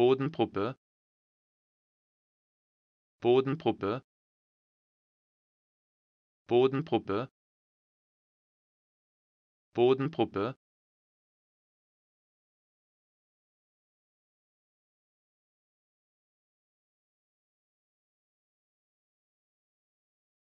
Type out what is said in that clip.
Bodenpuppe Bodenpuppe Bodenpuppe Bodenpuppe